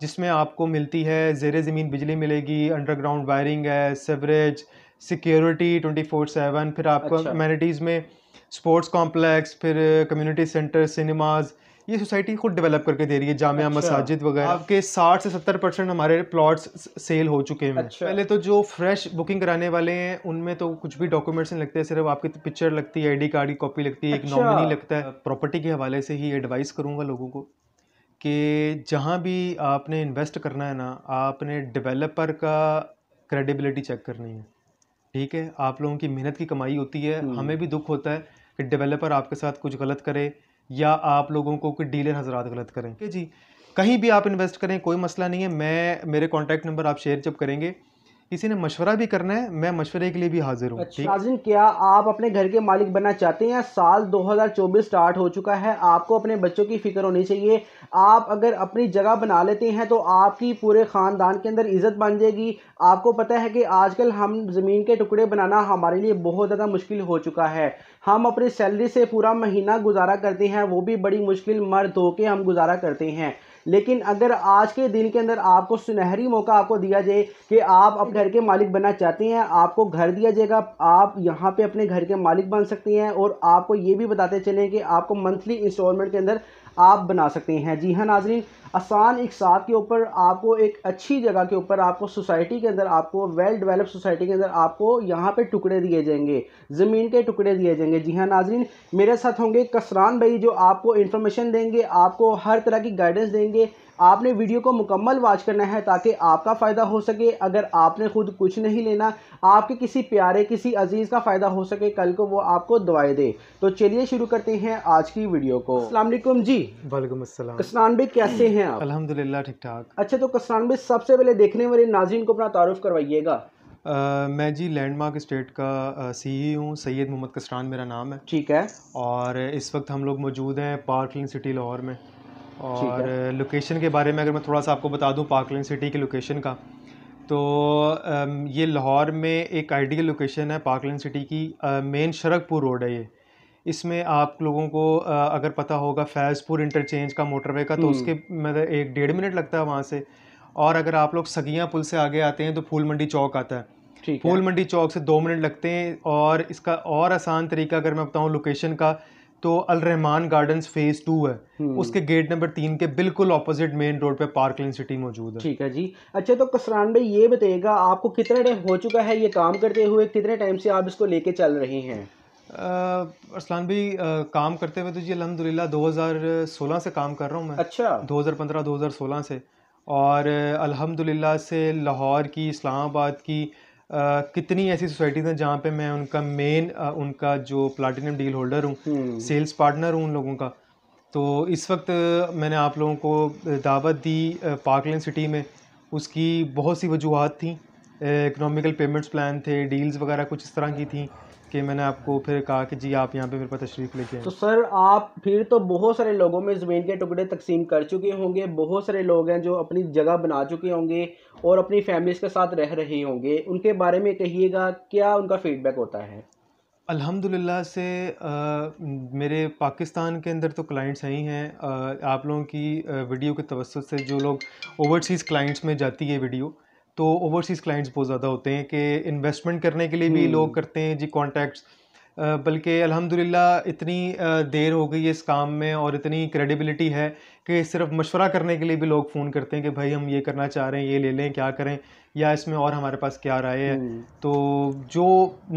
जिसमें आपको मिलती है ज़ेर ज़मीन बिजली मिलेगी अंडरग्राउंड वायरिंग है sewerage security twenty four seven फिर आपको अच्छा। में स्पोर्ट्स कॉम्प्लेक्स फिर कम्युनिटी सेंटर सिनेमाज़ ये सोसाइटी खुद डेवलप करके दे रही है जामिया अच्छा, मसाजिद वगैरह आपके साठ से सत्तर परसेंट हमारे प्लॉट्स सेल हो चुके हैं अच्छा, पहले तो जो फ्रेश बुकिंग कराने वाले हैं उनमें तो कुछ भी डॉक्यूमेंट्स नहीं लगते सिर्फ आपकी पिक्चर तो लगती है आईडी कार्ड की कॉपी लगती है अच्छा, एक नॉमिनी लगता है प्रॉपर्टी के हवाले से ही एडवाइस करूंगा लोगों को कि जहाँ भी आपने इन्वेस्ट करना है ना आपने डेवलपर का क्रेडिबिलिटी चेक करनी है ठीक है आप लोगों की मेहनत की कमाई होती है हम्म। हमें भी दुख होता है कि डेवलपर आपके साथ कुछ गलत करे या आप लोगों को कोई डीलर हजरात गलत करें ठीक जी कहीं भी आप इन्वेस्ट करें कोई मसला नहीं है मैं मेरे कॉन्टैक्ट नंबर आप शेयर जब करेंगे किसी ने मशवरा भी करना है मैं मशवरे के लिए भी हाजिर हूँ अच्छा, क्या आप अपने घर के मालिक बनना चाहते हैं साल 2024 स्टार्ट हो चुका है आपको अपने बच्चों की फिक्र होनी चाहिए आप अगर अपनी जगह बना लेते हैं तो आपकी पूरे ख़ानदान के अंदर इज़्ज़त बन जाएगी आपको पता है कि आजकल हम ज़मीन के टुकड़े बनाना हमारे लिए बहुत ज़्यादा मुश्किल हो चुका है हम अपनी सैलरी से पूरा महीना गुजारा करते हैं वो भी बड़ी मुश्किल मर्द होकर हम गुजारा करते हैं लेकिन अगर आज के दिन के अंदर आपको सुनहरी मौका आपको दिया जाए कि आप अपने घर के मालिक बनना चाहते हैं आपको घर दिया जाएगा आप यहाँ पे अपने घर के मालिक बन सकते हैं और आपको ये भी बताते चलें कि आपको मंथली इंस्टॉलमेंट के अंदर आप बना सकते हैं जी हाँ नाजरीन आसान एक साथ के ऊपर आपको एक अच्छी जगह के ऊपर आपको सोसाइटी के अंदर आपको वेल डेवलप सोसाइटी के अंदर आपको यहाँ पे टुकड़े दिए जाएंगे ज़मीन के टुकड़े दिए जाएंगे जी हाँ नाजरीन मेरे साथ होंगे कसरान भाई जो आपको इन्फॉर्मेशन देंगे आपको हर तरह की गाइडेंस देंगे आपने वीडियो को मुकम्मल वॉच करना है ताकि आपका फ़ायदा हो सके अगर आपने खुद कुछ नहीं लेना आपके किसी प्यारे किसी अजीज़ का फ़ायदा हो सके कल को वो आपको दवाएँ दे तो चलिए शुरू करते हैं आज की वीडियो को असलम जी वालेकुम असलम कसनान भाई कैसे हैं आप अलहमदिल्ला ठीक ठाक अच्छा तो कसरान में सबसे पहले देखने वाले नाजीन को अपना तारुफ करवाइएगा मैं जी लैंडमार्क स्टेट का सी ई हूँ सैयद मोहम्मद कसरान मेरा नाम है ठीक है और इस वक्त हम लोग मौजूद हैं पार्क सिटी लाहौर में और लोकेशन के बारे में अगर मैं थोड़ा सा आपको बता दूँ पार्कलिंग सिटी की लोकेशन का तो ये लाहौर में एक आइडियल लोकेशन है पार्कलैंड सिटी की मेन शरकपुर रोड है ये इसमें आप लोगों को अगर पता होगा फैज़पुर इंटरचेंज का मोटरवे का तो हम्म। उसके मतलब एक डेढ़ मिनट लगता है वहाँ से और अगर आप लोग सगिया पुल से आगे आते हैं तो फूल मंडी चौक आता है फूल मंडी चौक से दो मिनट लगते हैं और इसका और आसान तरीका अगर मैं बताऊँ लोकेशन का तो अलरहमान गार्डन्स फेज टू है हम्म। उसके गेट नंबर तीन के बिल्कुल ऑपोजिट मेन रोड पे पार्क लेन सिटी मौजूद है ठीक है जी अच्छा तो कसरान भाई ये बताइएगा आपको कितना टाइम हो चुका है ये काम करते हुए कितने टाइम से आप इसको लेके चल रहे हैं अरसलान भाई काम करते हुए तो जी अलहमदिल्ला 2016 से काम कर रहा हूँ मैं अच्छा 2015 2016 से और अल्हम्दुलिल्लाह से लाहौर की इस्लामाबाद की आ, कितनी ऐसी सोसाइटीज़ हैं जहाँ पे मैं उनका मेन उनका जो प्लाटिनम डील होल्डर हूँ हम्म। सेल्स पार्टनर हूँ उन लोगों का तो इस वक्त मैंने आप लोगों को दावत दी पार्कलैंड सिटी में उसकी बहुत सी वजूहत थी इकनॉमिकल पेमेंट्स प्लान थे डील्स वगैरह कुछ इस तरह की थी कि मैंने आपको फिर कहा कि जी आप यहाँ पे मेरे पास तशरीफ़ लेके तो सर आप फिर तो बहुत सारे लोगों में ज़मीन के टुकड़े तकसीम कर चुके होंगे बहुत सारे लोग हैं जो अपनी जगह बना चुके होंगे और अपनी फैमिलीज़ के साथ रह रहे होंगे उनके बारे में कहिएगा क्या उनका फ़ीडबैक होता है अल्हम्दुलिल्लाह से आ, मेरे पाकिस्तान के अंदर तो क्लाइंट्स हैं ही हैं आप लोगों की वीडियो के तवसत से जो लोग ओवरसीज़ क्लाइंट्स में जाती है वीडियो तो ओवरसीज़ क्लाइंट्स बहुत ज़्यादा होते हैं कि इन्वेस्टमेंट करने के लिए भी हम्म। लोग करते हैं जी कॉन्टैक्ट्स बल्कि अलहमदिल्ला इतनी देर हो गई है इस काम में और इतनी क्रेडिबिलिटी है कि सिर्फ मशवरा करने के लिए भी लोग फ़ोन करते हैं कि भाई हम ये करना चाह रहे हैं ये ले लें क्या करें या इसमें और हमारे पास क्या राय है हम्म। तो जो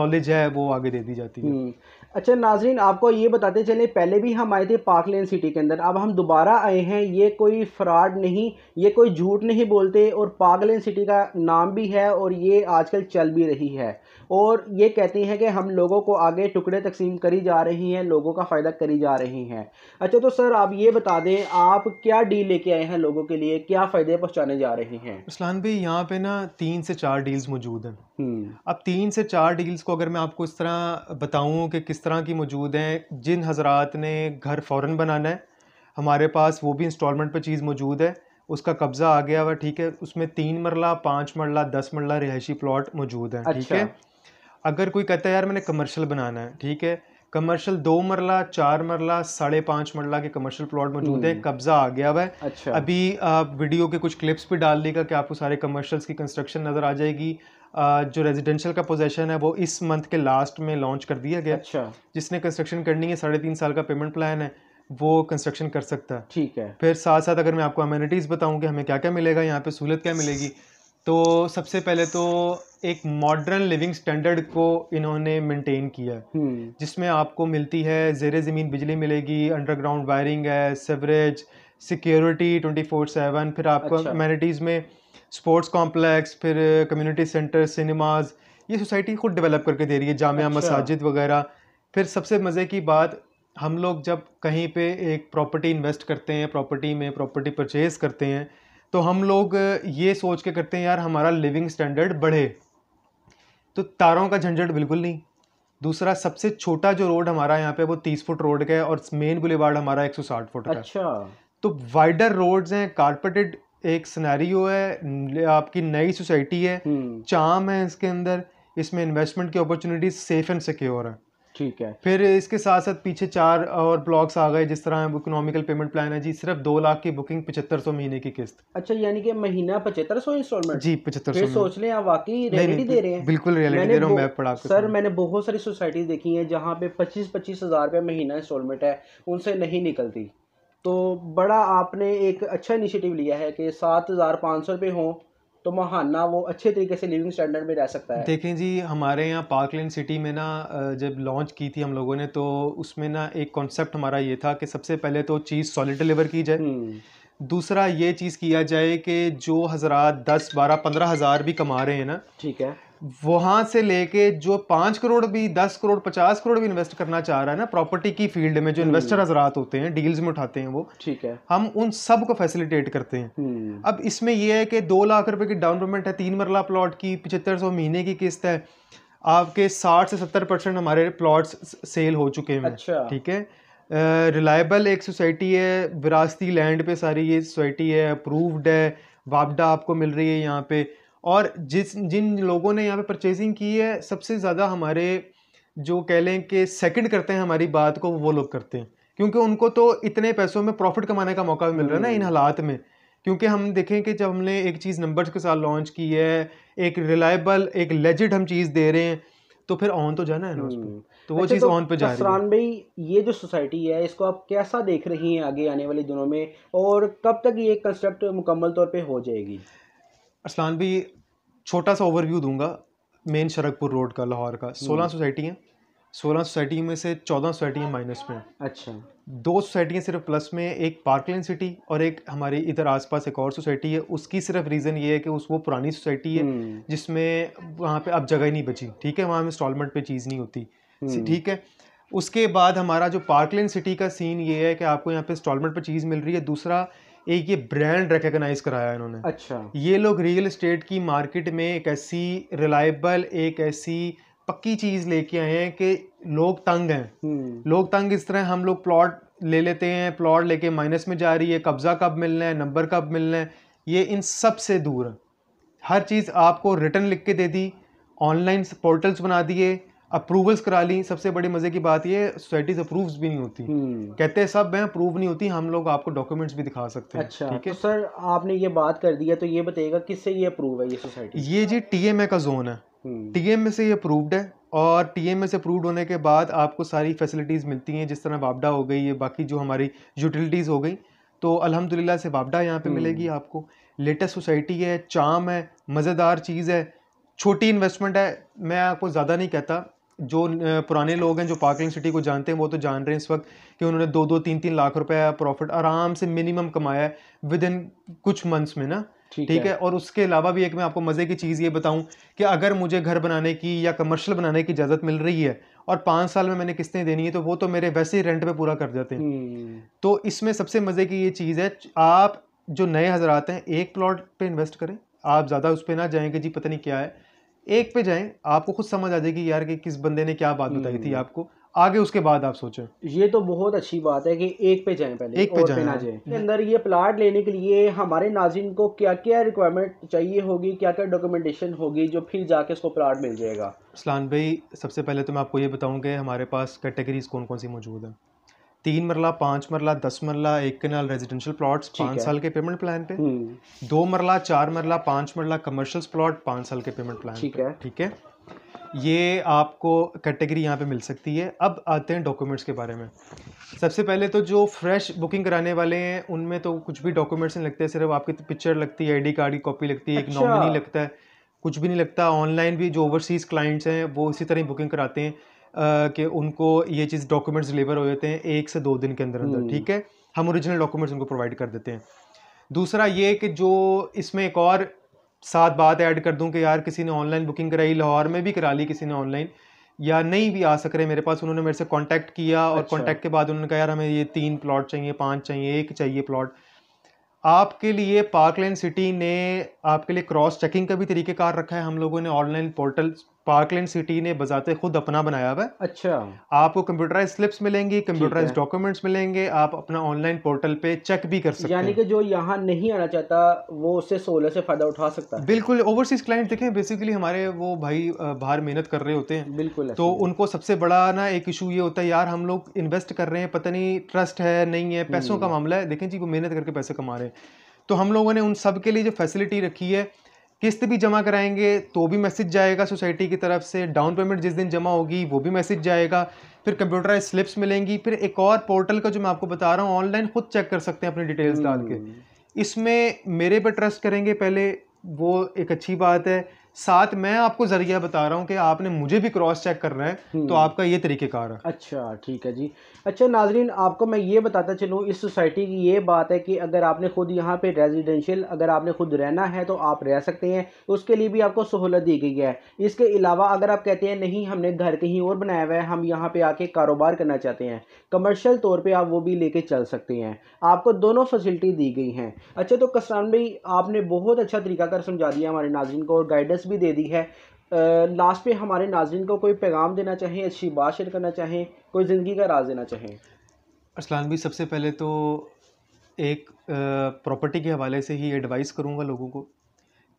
नॉलेज है वो आगे दे दी जाती है हम्म। अच्छा नाजरीन आपको ये बताते चले पहले भी हम आए थे पाक लेन सिटी के अंदर अब हम दोबारा आए हैं ये कोई फ्रॉड नहीं ये कोई झूठ नहीं बोलते और पाक लेन सिटी का नाम भी है और ये आजकल चल भी रही है और ये कहती हैं कि हम लोगों को आगे टुकड़े तकसीम करी जा रही हैं लोगों का फ़ायदा करी जा रही हैं अच्छा तो सर आप ये बता दें आप क्या डील लेके आए हैं लोगों के लिए क्या फ़ायदे पहुँचाने जा रही हैं उसलान भाई यहाँ पर ना तीन से चार डील्स मौजूद हैं हम्म। अब तीन से चार डील्स को अगर मैं आपको इस तरह बताऊं कि किस तरह की मौजूद हैं जिन हजरात ने घर फ़ौर बनाना है हमारे पास वो भी इंस्टॉलमेंट पर चीज़ मौजूद है उसका कब्ज़ा आ गया हुआ ठीक है उसमें तीन मरला पाँच मरला दस मरला रिहायशी प्लाट मौजूद है ठीक अच्छा। है अगर कोई कहता है यार मैंने कमर्शियल बनाना है ठीक है कमर्शियल दो मरला चार मरला साढ़े पाँच मरला के कमर्शियल प्लॉट मौजूद है हम्म। कब्जा आ गया हुआ है अच्छा। अभी आप वीडियो के कुछ क्लिप्स भी डाल देगा कि आपको सारे कमर्शियल्स की कंस्ट्रक्शन नज़र आ जाएगी जो रेजिडेंशियल का पोजेशन है वो इस मंथ के लास्ट में लॉन्च कर दिया गया अच्छा जिसने कंस्ट्रक्शन करनी है साढ़े तीन साल का पेमेंट प्लान है वो कंस्ट्रक्शन कर सकता है ठीक है फिर साथ साथ अगर मैं आपको अम्यूनिटीज़ बताऊँ कि हमें क्या क्या मिलेगा यहाँ पर सहूलत क्या मिलेगी तो सबसे पहले तो एक मॉडर्न लिविंग स्टैंडर्ड को इन्होंने मेंटेन किया है हम्म। जिसमें आपको मिलती है जेर ज़मीन बिजली मिलेगी अंडरग्राउंड वायरिंग है sewerage security twenty four seven फिर आपको अच्छा। अम्यूनिटीज़ में स्पोर्ट्स कॉम्प्लेक्स फिर कम्युनिटी सेंटर सिनेमाज ये सोसाइटी खुद डेवलप करके दे रही है जामिया अच्छा। मस्जिद वगैरह फिर सबसे मज़े की बात हम लोग जब कहीं पे एक प्रॉपर्टी इन्वेस्ट करते हैं प्रॉपर्टी में प्रॉपर्टी परचेज़ करते हैं तो हम लोग ये सोच के करते हैं यार हमारा लिविंग स्टैंडर्ड बढ़े तो तारों का झंझट बिल्कुल नहीं दूसरा सबसे छोटा जो रोड हमारा यहाँ पे वो तीस फुट रोड का है और मेन बुलेवार्ड हमारा एक सौ साठ फुट का अच्छा तो वाइडर रोड्स हैं कारपेटेड एक सिनेरियो है आपकी नई सोसाइटी है चाम हम्म। है इसके अंदर इसमें इन्वेस्टमेंट की अपॉर्चुनिटीज सेफ एंड सिक्योर है ठीक है फिर इसके साथ साथ पीछे चार और ब्लॉक्स आ गए जिस तरह इकोनॉमिकल पेमेंट प्लान है जी सिर्फ दो लाख की बुकिंग पचहत्तर सौ महीने की किस्त अच्छा यानी कि महीना पचहत्तर सौ इंस्टॉलमेंट जी पचहत्तर सौ सोच लें आप वाकई रियलिटी दे रहे हैं बिल्कुल रियलिटी दे रहा हूँ मैं पढ़ा सर मैंने बहुत सारी सोसाइटीज देखी है जहाँ पे पच्चीस पच्चीस हजार रुपये महीना इंस्टॉलमेंट है उनसे नहीं निकलती तो बड़ा आपने एक अच्छा इनिशिएटिव लिया है कि सात हज़ार पाँच सौ रुपये हों तो महाना वो अच्छे तरीके से लिविंग स्टैंडर्ड में रह सकता है देखें जी हमारे यहाँ पार्कलैंड सिटी में ना जब लॉन्च की थी हम लोगों ने तो उसमें ना एक कॉन्सेप्ट हमारा ये था कि सबसे पहले तो चीज़ सॉलिड डिलीवर की जाए हम्म। दूसरा ये चीज़ किया जाए कि जो हज़रा दस बारह पंद्रह हज़ार भी कमा रहे हैं ना ठीक है वहाँ से लेके जो पाँच करोड़ भी दस करोड़ पचास करोड़ भी इन्वेस्ट करना चाह रहा है ना प्रॉपर्टी की फील्ड में जो इन्वेस्टर हम्म। हजरात होते हैं डील्स में उठाते हैं वो ठीक है हम उन सब को फैसिलिटेट करते हैं हम्म। अब इसमें यह है कि दो लाख रुपए की डाउन पेमेंट है तीन मरला प्लॉट की पिछहत्तर सौ महीने की किस्त है आपके साठ से सत्तर परसेंट हमारे प्लॉट्स सेल हो चुके हैं अच्छा। ठीक है रिलायबल एक सोसाइटी है विरासती लैंड पे सारी ये सोसाइटी है अप्रूव्ड है वापडा आपको मिल रही है यहाँ पे और जिस जिन लोगों ने यहाँ पे परचेजिंग की है सबसे ज़्यादा हमारे जो कह लें कि सेकंड करते हैं हमारी बात को वो लोग करते हैं क्योंकि उनको तो इतने पैसों में प्रॉफिट कमाने का मौका भी मिल रहा है ना इन हम्म। हालात में क्योंकि हम देखें कि जब हमने एक चीज़ नंबर्स के साथ लॉन्च की है एक रिलायबल एक लेजिड हम चीज़ दे रहे हैं तो फिर ऑन तो जाना है ना हम्म। तो वो अच्छा, चीज़ ऑन तो पे जा रही है भाई ये जो सोसाइटी है इसको आप कैसा देख रही हैं आगे आने वाले दिनों में और कब तक ये कंस्ट्रक्ट मुकम्मल तौर पर हो जाएगी अरसलान भी छोटा सा ओवरव्यू दूंगा मेन शरकपुर रोड का लाहौर का हम्म। सोलह सोसाइटी हैं सोलह सोसाइटी में से चौदह सोसाइटियाँ माइनस में अच्छा दो सोसाइटियाँ सिर्फ प्लस में एक पार्कलैंड सिटी और एक हमारे इधर आसपास एक और सोसाइटी है उसकी सिर्फ रीज़न ये है कि उस वो पुरानी सोसाइटी है हम्म। जिसमें वहाँ पे अब जगह ही नहीं बची ठीक है वहाँ इंस्टॉलमेंट पे चीज़ नहीं होती हम्म। ठीक है उसके बाद हमारा जो पार्कलैंड सिटी का सीन ये है कि आपको यहाँ पे इंस्टॉलमेंट पर चीज़ मिल रही है दूसरा एक ये ब्रांड रिकग्नाइज कराया इन्होंने अच्छा ये लोग रियल इस्टेट की मार्केट में एक ऐसी रिलायबल एक ऐसी पक्की चीज़ लेके आए हैं कि लोग तंग हैं हम्म। लोग तंग इस तरह हम लोग प्लॉट ले लेते हैं प्लॉट लेके माइनस में जा रही है कब्ज़ा कब मिलना है नंबर कब मिलना है ये इन सब से दूर हर चीज़ आपको रिटर्न लिख के दे दी ऑनलाइन पोर्टल्स बना दिए अप्रूवल्स करा ली सबसे बड़े मजे की बात ये सोसाइटीज अप्रूव भी नहीं होती हम्म। कहते हैं सब हैं अप्रूव नहीं होती हम लोग आपको डॉक्यूमेंट्स भी दिखा सकते हैं अच्छा ठीक है तो सर आपने ये बात कर दिया तो ये बताइएगा किससे ये अप्रूव है ये सोसाइटी ये जी टीएमए का जोन है टीएमए हम्म। से ये अप्रूव्ड है और टीएमए से अप्रूव्ड होने के बाद आपको सारी फैसिलिटीज़ मिलती हैं जिस तरह बाबडा हो गई है बाकी जो हमारी यूटिलिटीज़ हो गई तो अल्हम्दुलिल्लाह से बाबडा यहाँ पे हम्म। मिलेगी आपको लेटेस्ट सोसाइटी है चाम है मज़ेदार चीज़ है छोटी इन्वेस्टमेंट है मैं आपको ज़्यादा नहीं कहता जो पुराने लोग हैं जो पार्किंग सिटी को जानते हैं वो तो जान रहे हैं इस वक्त कि उन्होंने दो दो तीन तीन लाख रुपए प्रॉफिट आराम से मिनिमम कमाया है विद इन कुछ मंथ्स में ना ठीक है।, है और उसके अलावा भी एक मैं आपको मज़े की चीज़ ये बताऊं कि अगर मुझे घर बनाने की या कमर्शियल बनाने की इजाज़त मिल रही है और पाँच साल में मैंने किस्तें देनी है तो वो तो मेरे वैसे ही रेंट पे पूरा कर जाते हैं हम्म। तो इसमें सबसे मज़े की ये चीज़ है आप जो नए हजरात हैं एक प्लॉट पे इन्वेस्ट करें आप ज़्यादा उस पर ना जाएंगे जी पता नहीं क्या है एक पे जाएं आपको खुद समझ आ जाएगी यार कि किस बंदे ने क्या बात बताई थी हम्म। आपको आगे उसके बाद आप सोचें ये तो बहुत अच्छी बात है कि एक पे जाएं पहले एक पे जाएं ना जाएं हम्म। अंदर ये प्लाट लेने के लिए हमारे नाजिन को क्या क्या रिक्वायरमेंट चाहिए होगी क्या क्या डॉक्यूमेंटेशन होगी जो फिर जाके उसको प्लाट मिल जाएगा सलान भाई सबसे पहले तो मैं आपको ये बताऊँ कि हमारे पास कैटेगरीज कौन कौन सी मौजूद है तीन मरला पांच मरला दस मरला एक कनाल रेजिडेंशियल प्लॉट्स पांच साल के पेमेंट प्लान पे हम्म। दो मरला चार मरला पांच मरला कमर्शियल प्लॉट पांच साल के पेमेंट प्लान ठीक है ठीक है ये आपको कैटेगरी यहाँ पे मिल सकती है अब आते हैं डॉक्यूमेंट्स के बारे में सबसे पहले तो जो फ्रेश बुकिंग कराने वाले हैं उनमें तो कुछ भी डॉक्यूमेंट्स नहीं लगते सिर्फ आपकी पिक्चर तो लगती है आई कार्ड की कॉपी लगती है एक नॉमिनी अच्छा। लगता है कुछ भी नहीं लगता ऑनलाइन भी जो ओवरसीज़ क्लाइंट्स हैं वो इसी तरह बुकिंग कराते हैं कि उनको ये चीज़ डॉक्यूमेंट्स डिलीवर हो जाते हैं एक से दो दिन के अंदर अंदर हम्म। ठीक है हम ओरिजिनल डॉक्यूमेंट्स उनको प्रोवाइड कर देते हैं दूसरा ये कि जो इसमें एक और साथ बात ऐड कर दूं कि यार किसी ने ऑनलाइन बुकिंग कराई लाहौर में भी करा ली किसी ने ऑनलाइन या नहीं भी आ सक रहे मेरे पास उन्होंने मेरे से कांटेक्ट किया और कांटेक्ट अच्छा। के बाद उन्होंने कहा यार हमें ये तीन प्लॉट चाहिए पांच चाहिए एक चाहिए प्लॉट आपके लिए पार्कलैंड सिटी ने आपके लिए क्रॉस चेकिंग का भी तरीक़ेकार रखा है हम लोगों ने ऑनलाइन पोर्टल पार्कलैंड सिटी ने बजाते खुद अपना बनाया हुआ है अच्छा आपको कंप्यूटराइज स्लिप्स मिलेंगी कंप्यूटराइज डॉक्यूमेंट्स मिलेंगे आप अपना ऑनलाइन पोर्टल पे चेक भी कर सकते हैं यानी कि जो यहाँ नहीं आना चाहता वो उससे सोलह से फायदा उठा सकता है बिल्कुल ओवरसीज क्लाइंट देखें बेसिकली हमारे वो भाई बाहर मेहनत कर रहे होते हैं बिल्कुल तो उनको सबसे बड़ा ना एक इशू ये होता है यार हम लोग इन्वेस्ट कर रहे हैं पता नहीं ट्रस्ट है नहीं है पैसों का हम्म। मामला है देखें जी वो मेहनत करके पैसे कमा रहे हैं तो हम लोगों ने उन सब के लिए जो फैसिलिटी रखी है किस्त भी जमा कराएंगे तो भी मैसेज जाएगा सोसाइटी की तरफ से डाउन पेमेंट जिस दिन जमा होगी वो भी मैसेज जाएगा फिर कंप्यूटराइज स्लिप्स मिलेंगी फिर एक और पोर्टल का जो मैं आपको बता रहा हूँ ऑनलाइन खुद चेक कर सकते हैं अपनी डिटेल्स डाल के हम्म। इसमें मेरे पर ट्रस्ट करेंगे पहले वो एक अच्छी बात है साथ मैं आपको जरिया बता रहा हूँ कि आपने मुझे भी क्रॉस चेक करना है हम्म। तो आपका ये तरीक़ेकार है अच्छा ठीक है जी अच्छा नाजरीन आपको मैं ये बताता चलूँ इस सोसाइटी की ये बात है कि अगर आपने खुद यहाँ पे रेजिडेंशियल अगर आपने खुद रहना है तो आप रह सकते हैं उसके लिए भी आपको सहूलत दी गई है इसके अलावा अगर आप कहते हैं नहीं हमने घर कहीं और बनाया हुआ है हम यहाँ पर आके कारोबार करना चाहते हैं कमर्शल तौर पर आप वो भी लेके चल सकते हैं आपको दोनों फैसिलिटी दी गई हैं अच्छा तो कसान भाई आपने बहुत अच्छा तरीका कर समझा दिया हमारे नाजरन को और गाइडेंस एड्रेस भी दे दी है लास्ट में हमारे नाजरन को कोई पैगाम देना चाहें अच्छी बात शेयर करना चाहें कोई ज़िंदगी का राज देना चाहें असलान भी सबसे पहले तो एक प्रॉपर्टी के हवाले से ही एडवाइस करूँगा लोगों को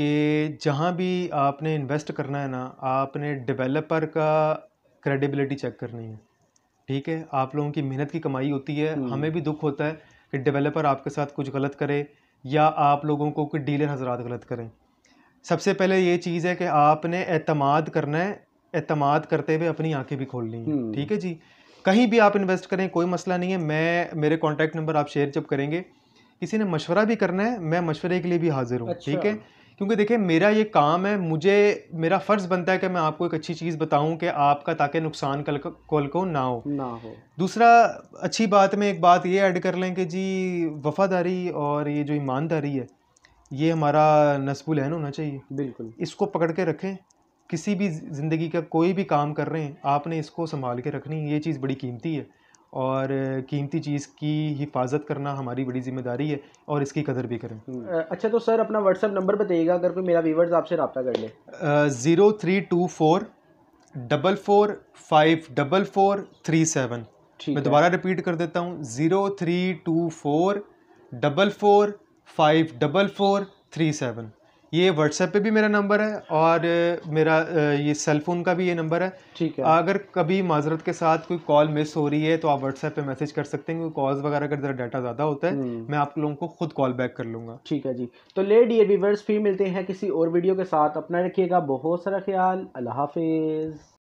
कि जहाँ भी आपने इन्वेस्ट करना है ना आपने डेवलपर का क्रेडिबिलिटी चेक करनी है ठीक है आप लोगों की मेहनत की कमाई होती है हम्म। हमें भी दुख होता है कि डेवलपर आपके साथ कुछ गलत करे या आप लोगों को कोई डीलर हजरात गलत करें सबसे पहले ये चीज़ है कि आपने एतमाद करना है एतमाद करते हुए अपनी आंखें भी खोलनी है हम्म। ठीक है जी कहीं भी आप इन्वेस्ट करें कोई मसला नहीं है मैं मेरे कॉन्टैक्ट नंबर आप शेयर जब करेंगे किसी ने मशवरा भी करना है मैं मशवरे के लिए भी हाजिर हूँ अच्छा। ठीक है क्योंकि देखिए मेरा ये काम है मुझे मेरा फ़र्ज़ बनता है कि मैं आपको एक अच्छी चीज़ बताऊं कि आपका ताकि नुकसान कल कल को ना हो ना हो दूसरा अच्छी बात में एक बात ये ऐड कर लें कि जी वफ़ादारी और ये जो ईमानदारी है ये हमारा नसबुल है होना चाहिए बिल्कुल इसको पकड़ के रखें किसी भी ज़िंदगी का कोई भी काम कर रहे हैं आपने इसको संभाल के रखनी ये चीज़ बड़ी कीमती है और कीमती चीज़ की हिफाजत करना हमारी बड़ी जिम्मेदारी है और इसकी कदर भी करें हम्म। अच्छा तो सर अपना व्हाट्सअप नंबर बताइएगा अगर कोई मेरा व्यूवर्स आपसे रबता कर ले zero three two four double four five double four three seven मैं दोबारा रिपीट कर देता हूँ zero three two four double four five double four three seven ये व्हाट्सएप पे भी मेरा नंबर है और मेरा ये सेल फोन का भी ये नंबर है ठीक है अगर कभी माजरत के साथ कोई कॉल मिस हो रही है तो आप व्हाट्सएप पे मैसेज कर सकते हैं कॉल्स वगैरह का जरा डाटा ज़्यादा होता है हम्म। मैं आप लोगों को खुद कॉल बैक कर लूँगा ठीक है जी तो ले डी एवर्स फिर मिलते हैं किसी और वीडियो के साथ अपना रखिएगा बहुत सारा ख्याल अल्लाह हाफिज़